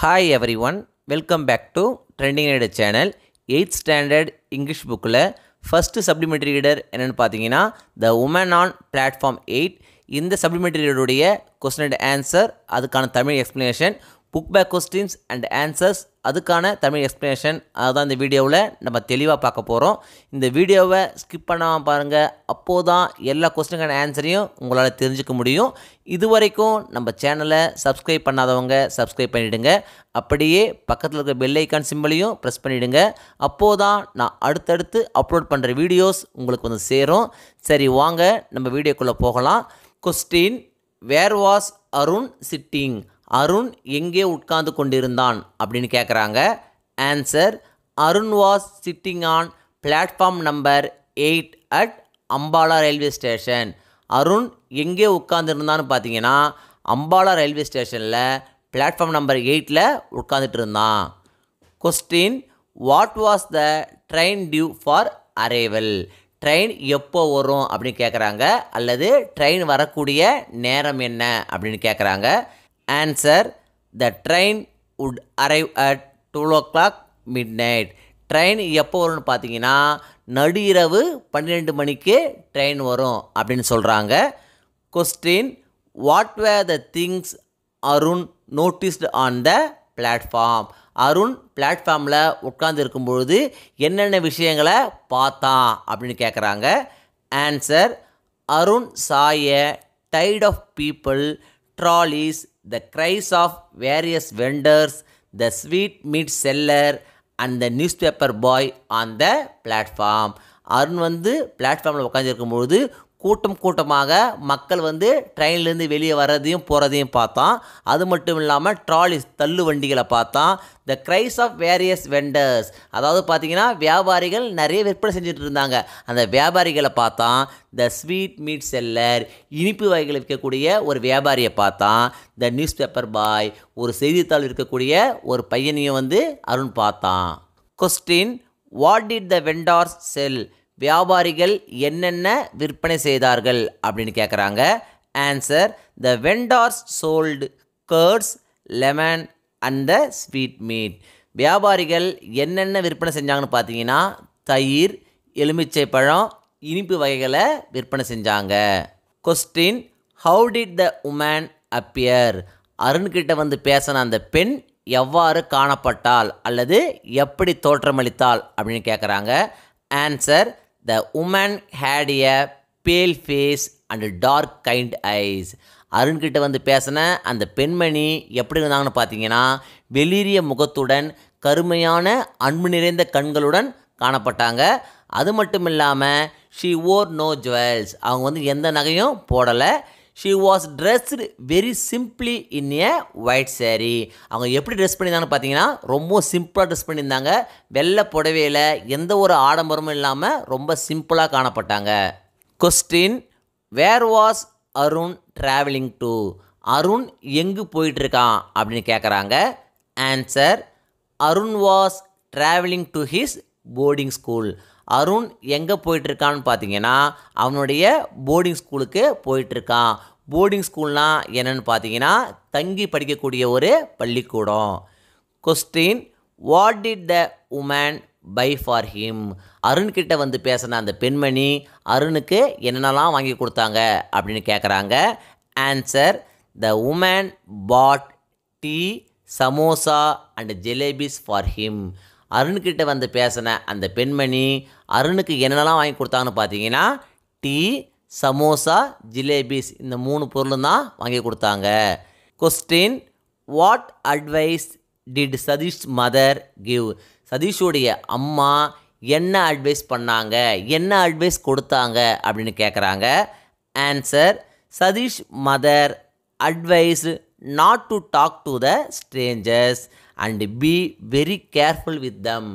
hi everyone welcome back to trending reader channel eight standard English புக்கில் first supplementary reader என்னென்னு பார்த்தீங்கன்னா the woman on platform eight இந்த supplementary ரீடருடைய question and answer அதுக்கான Tamil explanation book back questions and answers அதுக்கான Tamil explanation அதுதான் இந்த வீடியோவில் நம்ம தெளிவாக பார்க்க போகிறோம் இந்த வீடியோவை ஸ்கிப் பண்ணாமல் பாருங்கள் அப்போது தான் எல்லா கொஸ்டினுக்கான ஆன்சரையும் உங்களால் தெரிஞ்சுக்க முடியும் இது வரைக்கும் நம்ம சேனலை சப்ஸ்கிரைப் பண்ணாதவங்க சப்ஸ்கிரைப் பண்ணிவிடுங்க அப்படியே பக்கத்தில் இருக்கிற பெல்லைக்கான் சிம்பிளையும் ப்ரெஸ் பண்ணிவிடுங்க அப்போது தான் நான் அடுத்தடுத்து அப்லோட் பண்ணுற வீடியோஸ் உங்களுக்கு வந்து சேரும் சரி வாங்க நம்ம வீடியோக்குள்ளே போகலாம் question where was Arun sitting Arun எங்கே உட்கார்ந்து கொண்டிருந்தான் அப்படின்னு கேட்குறாங்க answer Arun was sitting on platform number eight at Ambala railway station Arun எங்கே உட்காந்துருந்தான்னு பார்த்தீங்கன்னா அம்பாலா ரயில்வே ஸ்டேஷனில் பிளாட்ஃபார்ம் நம்பர் எயிட்டில் உட்காந்துட்டு இருந்தான் question what was the train due for arrival train எப்போ வரும் அப்படின்னு கேட்குறாங்க அல்லது ட்ரெயின் வரக்கூடிய நேரம் என்ன அப்படின்னு கேட்குறாங்க answer the train would arrive at two o'clock midnight train எப்போ வரும்னு பார்த்தீங்கன்னா நடு இரவு பன்னிரெண்டு மணிக்கு ட்ரெயின் வரும் அப்படின்னு சொல்கிறாங்க question what were the things Arun noticed on the platform Arun பிளாட்ஃபார்மில் உட்கார்ந்து இருக்கும் பொழுது என்னென்ன விஷயங்களை பார்த்தான் அப்படின்னு கேட்குறாங்க answer Arun saw tide of people trolleys the cries of various vendors the sweet meat seller and the newspaper boy on the platform Arun வந்து பிளாட்ஃபார்மில் உட்காந்துருக்கும் பொழுது கூட்டம் கூட்டமாக மக்கள் வந்து ட்ரெயின்லேருந்து வெளியே வர்றதையும் போகிறதையும் பார்த்தோம் அது மட்டும் இல்லாமல் ட்ராலிஸ் தள்ளு வண்டிகளை பார்த்தோம் the cries of various vendors அதாவது பார்த்திங்கன்னா வியாபாரிகள் நிறைய விற்பனை செஞ்சுட்டு இருந்தாங்க அந்த வியாபாரிகளை பார்த்தோம் த ஸ்வீட் மீட் செல்லர் இனிப்பு வகைகள் விற்கக்கூடிய ஒரு வியாபாரியை பார்த்தோம் த நியூஸ் பேப்பர் பாய் ஒரு செய்தித்தாள் இருக்கக்கூடிய ஒரு பையனையும் வந்து அருண் பார்த்தான் question what did the vendors sell வியாபாரிகள் என்னென்ன விற்பனை செய்தார்கள் அப்படின்னு கேட்குறாங்க answer the vendors sold curds lemon and the sweet meat வியாபாரிகள் என்னென்ன விற்பனை செஞ்சாங்கன்னு பார்த்தீங்கன்னா தயிர் எலுமிச்சை பழம் இனிப்பு வகைகளை விற்பனை செஞ்சாங்க question how did the woman appear அருண்கிட்ட வந்து பேசின அந்த பெண் எவ்வாறு காணப்பட்டால் அல்லது எப்படி தோற்றமளித்தாள் அப்படின்னு கேட்குறாங்க answer the woman had a pale face and dark kind eyes அருண்கிட்ட வந்து பேசின அந்த பெண்மணி எப்படி இருந்தாங்கன்னு பார்த்தீங்கன்னா வெளிரிய முகத்துடன் கருமையான அன்பு நிறைந்த கண்களுடன் காணப்பட்டாங்க அது மட்டும் இல்லாமல் ஷி ஓர் நோ ஜுவல்ஸ் அவங்க வந்து எந்த நகையும் போடலை she was dressed very simply in a white sari அவங்க எப்படி ட்ரெஸ் பண்ணியிருந்தாங்கன்னு பார்த்தீங்கன்னா ரொம்ப சிம்பிளாக ட்ரெஸ் பண்ணியிருந்தாங்க வெள்ளை புடவையில் எந்த ஒரு ஆடம்பரமும் இல்லாமல் ரொம்ப சிம்பிளாக காணப்பட்டாங்க question where was Arun travelling to Arun எங்கு போயிட்டுருக்கான் அப்படின்னு கேட்குறாங்க answer Arun was travelling to his boarding school Arun எங்கே போயிட்டுருக்கான்னு பார்த்தீங்கன்னா அவனுடைய போர்டிங் ஸ்கூலுக்கு போயிட்டுருக்கான் போர்டிங் ஸ்கூல்னால் என்னென்னு பார்த்தீங்கன்னா தங்கி படிக்கக்கூடிய ஒரு பள்ளிக்கூடம் question what did the woman buy for him அருண்கிட்ட வந்து பேசின அந்த பெண்மணி அருணுக்கு என்னென்னலாம் வாங்கி கொடுத்தாங்க அப்படின்னு கேட்குறாங்க answer the woman bought tea samosa and jalebis for him அருண்கிட்ட வந்து பேசின அந்த பெண்மணி அருணுக்கு என்னெல்லாம் வாங்கி கொடுத்தாங்கன்னு பார்த்தீங்கன்னா டீ சமோசா ஜிலேபிஸ் இந்த மூணு பொருளும் தான் வாங்கி கொடுத்தாங்க question what advice did Satish mother give சதீஷுடைய அம்மா என்ன அட்வைஸ் பண்ணாங்க என்ன அட்வைஸ் கொடுத்தாங்க அப்படின்னு கேட்குறாங்க answer Satish mother advise not to talk to the strangers and be very careful with them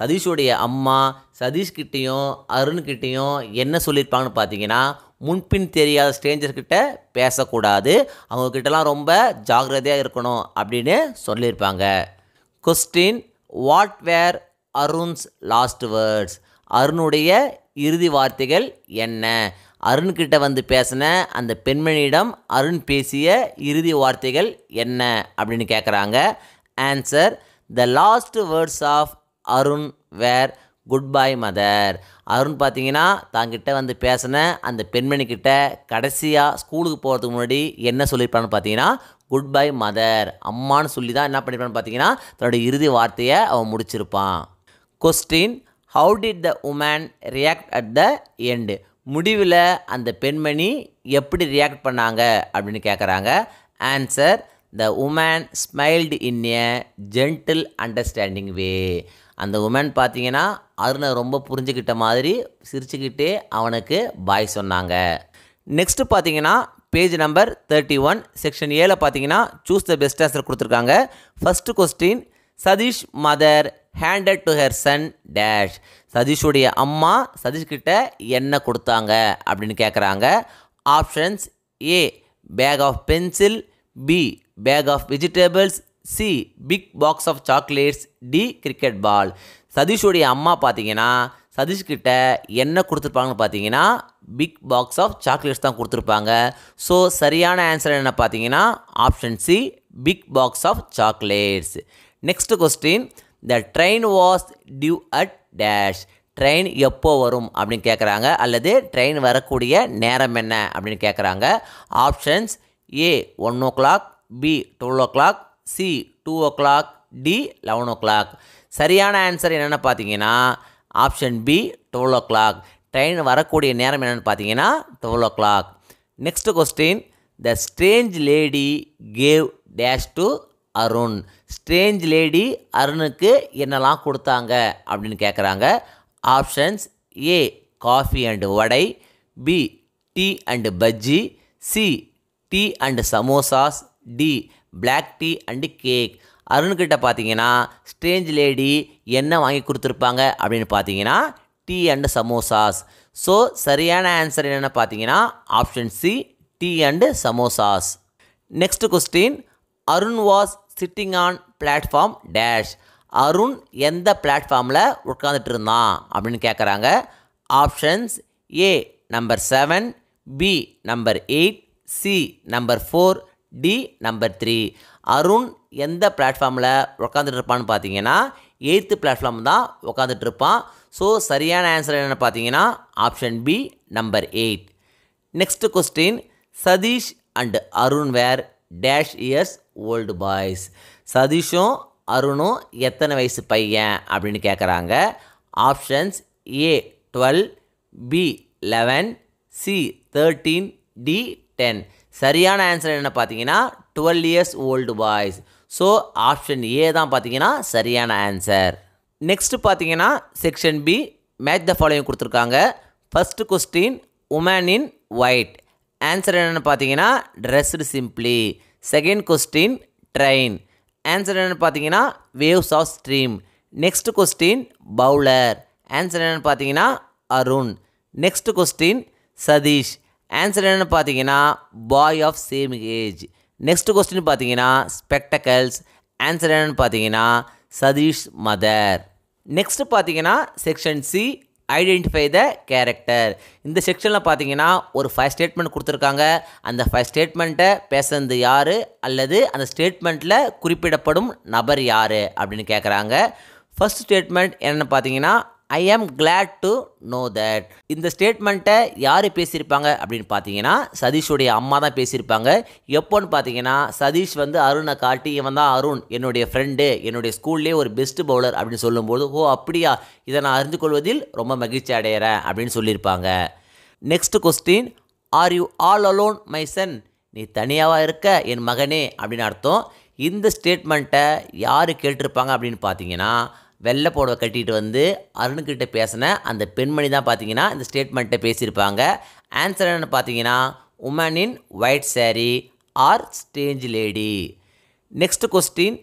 சதீஷுடைய அம்மா சதீஷ்கிட்டையும் அருண்கிட்டேயும் என்ன சொல்லியிருப்பாங்கன்னு பார்த்தீங்கன்னா முன்பின் தெரியாத ஸ்ட்ரேஞ்சர்கிட்ட பேசக்கூடாது அவங்கக்கிட்டலாம் ரொம்ப ஜாகிரதையாக இருக்கணும் அப்படின்னு சொல்லியிருப்பாங்க question what were Arun's last words அருணுடைய இறுதி வார்த்தைகள் என்ன அருண்கிட்ட வந்து பேசின அந்த பெண்மணியிடம் அருண் பேசிய இறுதி வார்த்தைகள் என்ன அப்படின்னு கேட்குறாங்க answer the last words of Arun were goodbye mother Arun பார்த்தீங்கன்னா தாங்கிட்ட வந்து பேசின அந்த பெண்மணிக்கிட்ட கடைசியாக ஸ்கூலுக்கு போகிறதுக்கு முன்னாடி என்ன சொல்லியிருப்பான்னு பார்த்தீங்கன்னா குட் பை மதர் அம்மான்னு சொல்லி தான் என்ன பண்ணியிருப்பான்னு பார்த்தீங்கன்னா தன்னோட இறுதி வார்த்தையை அவன் முடிச்சிருப்பான் question how did the woman react at the end முடிவில் அந்த பெண்மணி எப்படி ரியாக்ட் பண்ணாங்க அப்படின்னு கேட்குறாங்க answer the woman smiled in a gentle understanding way அந்த உமன் பார்த்தீங்கன்னா அருணை ரொம்ப புரிஞ்சுக்கிட்ட மாதிரி சிரிச்சுக்கிட்டே அவனுக்கு பாய் சொன்னாங்க நெக்ஸ்ட்டு பார்த்தீங்கன்னா page number thirty one section ஏழில் பார்த்தீங்கன்னா சூஸ் த பெஸ்ட் ஆன்சர் கொடுத்துருக்காங்க first question Satish mother handed to her son dash சதீஷுடைய அம்மா சதீஷ்கிட்ட என்ன கொடுத்தாங்க அப்படின்னு கேட்குறாங்க options A bag of pencil B bag of vegetables C big box of chocolates D cricket ball சதீஷுடைய அம்மா பார்த்தீங்கன்னா சதீஷ்கிட்ட என்ன கொடுத்துருப்பாங்கன்னு பார்த்தீங்கன்னா பிக் பாக்ஸ் ஆஃப் சாக்லேட்ஸ் தான் கொடுத்துருப்பாங்க ஸோ சரியான ஆன்சர் என்ன பார்த்தீங்கன்னா option C big box of chocolates next question the train was due at dash train எப்போ வரும் அப்படின்னு கேட்குறாங்க அல்லது ட்ரெயின் வரக்கூடிய நேரம் என்ன அப்படின்னு கேட்குறாங்க options A one o'clock B twelve o'clock C two o'clock D eleven o'clock சரியான ஆன்சர் என்னென்னு பார்த்தீங்கன்னா option B twelve o'clock train வரக்கூடிய நேரம் என்னென்னு பார்த்தீங்கன்னா twelve o'clock next question the strange lady gave dash to Arun strange lady அருணுக்கு என்னெல்லாம் கொடுத்தாங்க அப்படின்னு கேட்குறாங்க options A coffee and vada B tea and bajji C tea and samosas D black tea and cake அருண்கிட்ட பார்த்தீங்கன்னா ஸ்ட்ரேஞ்ச் லேடி என்ன வாங்கி கொடுத்துருப்பாங்க அப்படின்னு பார்த்தீங்கன்னா டீ அண்டு சமோசாஸ் ஸோ சரியான ஆன்சர் என்னென்னு பார்த்தீங்கன்னா option C tea and samosas next question Arun was sitting on platform dash Arun எந்த பிளாட்ஃபார்மில் உட்காந்துட்டு இருந்தான் அப்படின்னு கேட்குறாங்க options A number seven B number eight C number four D number three Arun எந்த பிளாட்ஃபார்மில் உட்காந்துட்டு இருப்பான்னு பார்த்தீங்கன்னா எயித்து பிளாட்ஃபார்ம் தான் உட்காந்துட்டு இருப்பான் ஸோ சரியான ஆன்சர் என்னென்னு பார்த்தீங்கன்னா option B number eight next question Satish and Arun were dash years old boys சதீஷும் அருணும் எத்தனை வயசு பையன் அப்படின்னு கேட்குறாங்க options A twelve B eleven C thirteen D ten சரியான ஆன்சர் என்ன பார்த்தீங்கன்னா twelve years old boys so option A தான் பார்த்தீங்கன்னா சரியான ஆன்சர் நெக்ஸ்ட் பார்த்தீங்கன்னா section B match the following கொடுத்துருக்காங்க first question woman in white answer என்னென்னு பார்த்தீங்கன்னா dressed simply second question train answer என்னென்னு பார்த்தீங்கன்னா waves of stream next question bowler answer என்னென்னு பார்த்தீங்கன்னா Arun next question Satish answer என்னென்னு பார்த்தீங்கன்னா boy of same age next question பார்த்தீங்கன்னா ஸ்பெக்டக்கல்ஸ் ஆன்சர் என்னென்னு பார்த்தீங்கன்னா சதீஷ் மதர் நெக்ஸ்ட் பார்த்தீங்கன்னா section C identify the character இந்த செக்ஷனில் பார்த்தீங்கன்னா ஒரு ஃபைவ் ஸ்டேட்மெண்ட் கொடுத்துருக்காங்க அந்த ஃபைவ் ஸ்டேட்மெண்ட்டை பேசுனது யார் அல்லது அந்த ஸ்டேட்மெண்ட்டில் குறிப்பிடப்படும் நபர் யார் அப்படின்னு கேட்குறாங்க ஃபஸ்ட் ஸ்டேட்மெண்ட் என்னென்னு பார்த்தீங்கன்னா ஐ ஆம் கிளாட் டு நோ தட் இந்த ஸ்டேட்மெண்ட்டை யார் பேசியிருப்பாங்க அப்படின்னு பார்த்தீங்கன்னா சதீஷுடைய அம்மா தான் பேசியிருப்பாங்க எப்போன்னு பார்த்தீங்கன்னா சதீஷ் வந்து அருணை காட்டி இவன் தான் அருண் என்னுடைய ஃப்ரெண்டு என்னுடைய ஸ்கூல்லேயே ஒரு பெஸ்ட் பவுலர் அப்படின்னு சொல்லும்போது ஓ அப்படியா இதை நான் அறிந்து கொள்வதில் ரொம்ப மகிழ்ச்சி அடையிறேன் அப்படின்னு சொல்லியிருப்பாங்க next question are you all alone my son நீ தனியாக இருக்க என் மகனே அப்படின்னு அர்த்தம் இந்த ஸ்டேட்மெண்ட்டை யார் கேட்டிருப்பாங்க அப்படின்னு பார்த்தீங்கன்னா வெள்ளை போடவை கட்டிட்டு வந்து அருணுக்கிட்ட பேசின அந்த பெண்மணி தான் பார்த்தீங்கன்னா இந்த ஸ்டேட்மெண்ட்டை பேசியிருப்பாங்க ஆன்சர் என்னென்னு பார்த்தீங்கன்னா woman in white sari or strange lady next question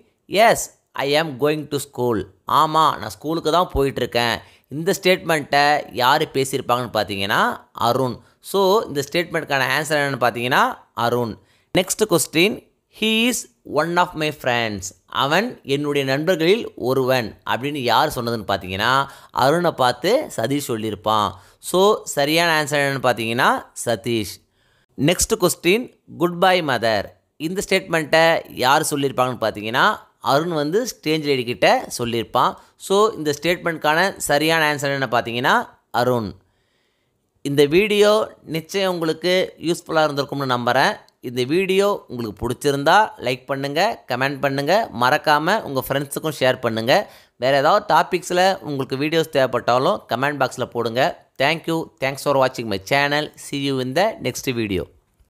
yes I am going to school ஆமாம் நான் ஸ்கூலுக்கு தான் போயிட்டுருக்கேன் இந்த ஸ்டேட்மெண்ட்டை யார் பேசியிருப்பாங்கன்னு பார்த்தீங்கன்னா அருண் ஸோ இந்த ஸ்டேட்மெண்ட்டுக்கான ஆன்சர் என்னென்னு பார்த்தீங்கன்னா Arun next question he is one of my friends அவன் என்னுடைய நண்பர்களில் ஒருவன் அப்படின்னு யார் சொன்னதுன்னு பார்த்தீங்கன்னா அருணை பார்த்து சதீஷ் சொல்லியிருப்பான் ஸோ சரியான ஆன்சர் என்னென்னு பார்த்தீங்கன்னா Satish next question goodbye mother இந்த ஸ்டேட்மெண்ட்டை யார் சொல்லியிருப்பாங்கன்னு பார்த்தீங்கன்னா அருண் வந்து ஸ்டேஞ்ச் லேடிக்கிட்ட சொல்லியிருப்பான் ஸோ இந்த ஸ்டேட்மெண்ட்கான சரியான ஆன்சர் என்னென்னு பார்த்தீங்கன்னா அருண் இந்த வீடியோ நிச்சயம் உங்களுக்கு யூஸ்ஃபுல்லாக இருந்திருக்கும்னு நம்புகிறேன் இந்த வீடியோ உங்களுக்கு பிடிச்சிருந்தா லைக் பண்ணுங்கள் கமெண்ட் பண்ணுங்கள் மறக்காமல் உங்கள் ஃப்ரெண்ட்ஸுக்கும் ஷேர் பண்ணுங்கள் வேறு ஏதாவது டாபிக்ஸில் உங்களுக்கு வீடியோஸ் தேவைப்பட்டாலும் கமெண்ட் பாக்ஸில் போடுங்க தேங்க்யூ தேங்க்ஸ் ஃபார் வாட்சிங் மை சேனல் சி யூ இந்த நெக்ஸ்ட் வீடியோ